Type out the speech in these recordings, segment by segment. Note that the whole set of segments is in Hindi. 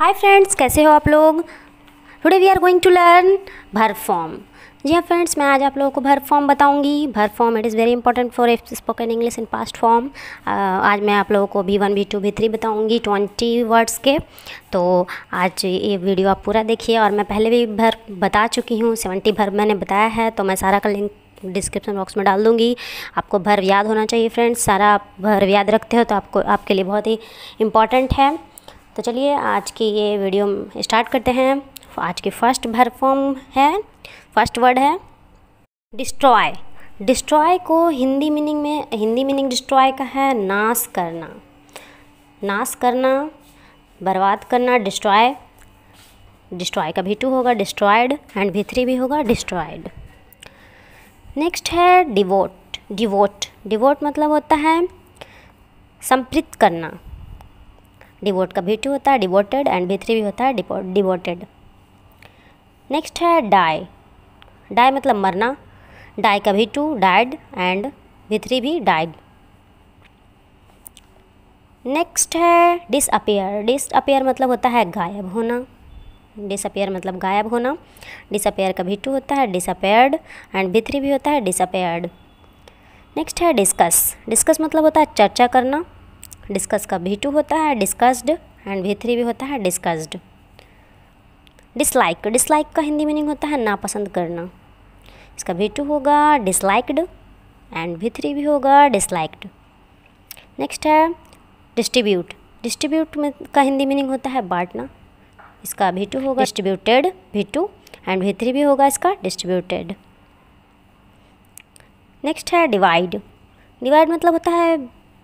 हाय फ्रेंड्स कैसे हो आप लोग today we are going to learn verb form जी हाँ फ्रेंड्स मैं आज आप लोगों को भर फॉर्म बताऊंगी verb form it is very important for spoken English in past form आज मैं आप लोगों को भी वन भी टू भी थ्री बताऊँगी ट्वेंटी वर्ड्स के तो आज ये वीडियो आप पूरा देखिए और मैं पहले भी भर बता चुकी हूँ सेवेंटी भर मैंने बताया है तो मैं सारा का लिंक डिस्क्रिप्शन बॉक्स में डाल दूंगी आपको भर याद होना चाहिए फ्रेंड्स सारा आप भर याद रखते हो तो आपको आपके लिए बहुत ही इंपॉर्टेंट है तो चलिए आज की ये वीडियो स्टार्ट करते हैं आज की फर्स्ट भर फॉर्म है फर्स्ट वर्ड है डिस्ट्रॉय डिस्ट्रॉय को हिंदी मीनिंग में हिंदी मीनिंग डिस्ट्रॉय का है नाश करना नाश करना बर्बाद करना डिस्ट्रॉय डिस्ट्रॉय का भी टू होगा डिस्ट्रॉयड एंड भी थ्री भी होगा डिस्ट्रॉयड नेक्स्ट है डिवोट डिवोट डिवोट मतलब होता है संप्रित करना डिवोट मतलब का भी टू होता है डिवोटेड एंड भी थ्री भी होता है डिवोटेड नेक्स्ट है डाई डाई मतलब मरना डाई का भी टू डाइड एंड भी थ्री भी डाइड नेक्स्ट है डिसअपेयर डिसअपेयर मतलब होता है गायब होना डिसअपेयर मतलब गायब होना डिसअपेयर का भी टू होता है डिसअपेयर्ड एंड भी थ्री भी होता है डिसअपेयर्ड नेक्स्ट है डिस्कस डिस्कस मतलब होता है चर्चा करना डिस्कस का भी टू होता है डिस्कस्ड एंड भी थ्री भी होता है डिस्कस्ड डिसलाइक डिसलाइक का हिंदी मीनिंग होता है नापसंद करना इसका भी टू होगा डिसलाइक्ड एंड भी थ्री भी होगा डिसलाइक्ड नेक्स्ट है डिस्ट्रीब्यूट डिस्ट्रीब्यूट में का हिंदी मीनिंग होता है बांटना इसका भी टू होगा डिस्ट्रीब्यूटेड भी टू एंड भी थ्री भी होगा इसका डिस्ट्रीब्यूटेड नेक्स्ट है डिवाइड डिवाइड मतलब होता है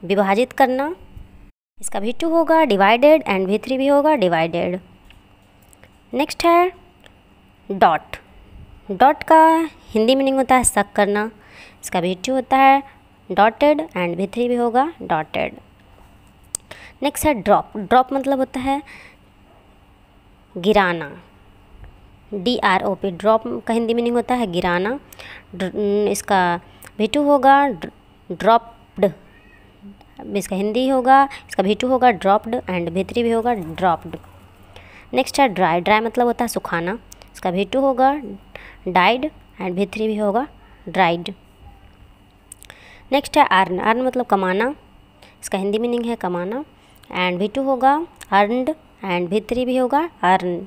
विभाजित करना इसका भी टू होगा डिवाइडेड एंड भी थ्री भी होगा डिवाइडेड नेक्स्ट है डॉट डॉट का हिंदी मीनिंग होता है सक करना इसका भी टू होता है डॉटेड एंड भी थ्री भी होगा डॉटेड नेक्स्ट है ड्रॉप ड्रॉप मतलब होता है गिराना D R O P drop का हिंदी मीनिंग होता है गिराना इसका भी टू होगा ड्रॉप्ड इसका हिंदी होगा इसका भी टू होगा ड्रॉप्ड एंड भीतरी भी होगा ड्रॉप्ड नेक्स्ट है ड्राई ड्राई मतलब होता है सुखाना इसका भी टू होगा डाइड एंड भीतरी भी होगा ड्राइड नेक्स्ट है अर्न अर्न मतलब कमाना इसका हिंदी मीनिंग है कमाना एंड भी टू होगा अर्नड एंड भीतरी भी होगा अर्न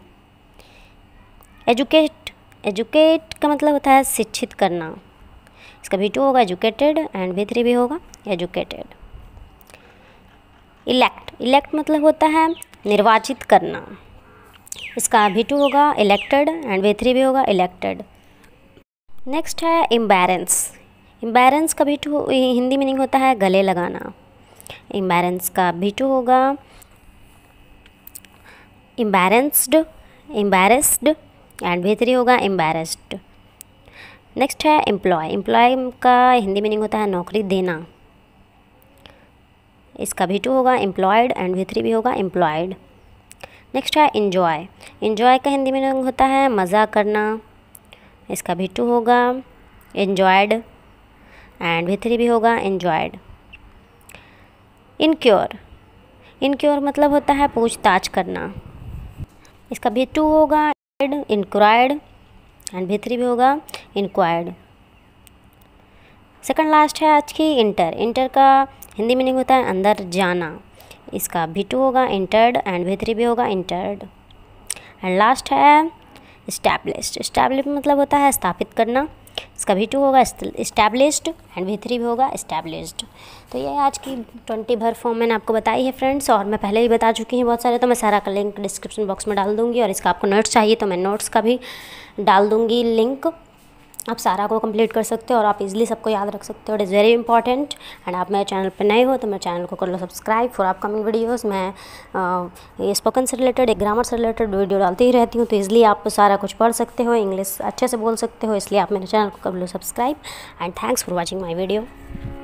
एजुकेट एजुकेट का मतलब होता है शिक्षित करना इसका भी टू होगा एजुकेटेड एंड भी थ्री भी होगा एजुकेटेड इलेक्ट इलेक्ट मतलब होता है निर्वाचित करना इसका भी टू होगा इलेक्टेड एंड वे थ्री भी होगा इलेक्टेड नेक्स्ट है एम्बेरेंस एम्बेरेंस का भी टू हिंदी मीनिंग होता है गले लगाना एम्बेरेंस का भी टू होगा एम्बेरेंस्ड एम्बेरेस्ड एंड वे थ्री होगा एम्बेरेस्ड नेक्स्ट है एम्प्लॉय एम्प्लॉय का हिंदी मीनिंग होता है नौकरी देना इसका भी टू होगा एम्प्लॉयड एंड भी थ्री भी होगा एम्प्लॉयड नेक्स्ट है इन्जॉय इन्जॉय का हिंदी में होता है मज़ा करना इसका भी टू होगा इन्जॉयड एंड भी थ्री भी होगा इन्जॉयड इनक्योर इनक्योर मतलब होता है पूछताछ करना इसका भी टू होगा इनक्वायर्ड एंड भी थ्री भी होगा इनक्वायर्ड सेकंड लास्ट है आज की इंटर इंटर का हिंदी मीनिंग होता है अंदर जाना इसका भी टू होगा इंटर्ड एंड भी थ्री भी होगा इंटर्ड एंड लास्ट है स्टैब्लिश्ड स्टैब्लिश मतलब होता है स्थापित करना इसका भी टू होगा इस्टेब्लिश्ड एंड भी थ्री भी होगा इस्टेब्लिश्ड तो ये आज की ट्वेंटी भर फॉर्म मैंने आपको बताई है फ्रेंड्स और मैं पहले ही बता चुकी हूँ बहुत सारे तो मैं सारा का लिंक डिस्क्रिप्शन बॉक्स में डाल दूँगी और इसका आपको नोट्स चाहिए तो मैं नोट्स का भी डाल दूँगी लिंक आप सारा को कंप्लीट कर सकते हो और आप इजीली सबको याद रख सकते हो it is very important and आप मेरे चैनल पर नए हो तो मेरे चैनल को कर लो सब्सक्राइब फॉर अपकमिंग वीडियोस मैं ये स्पोकन से रिलेटेड ग्रामर से रिलेटेड वीडियो डालती ही रहती हूँ तो इजीली आप सारा कुछ पढ़ सकते हो इंग्लिश अच्छे से बोल सकते हो इसलिए आप मेरे चैनल को कर लो subscribe and thanks for watching my video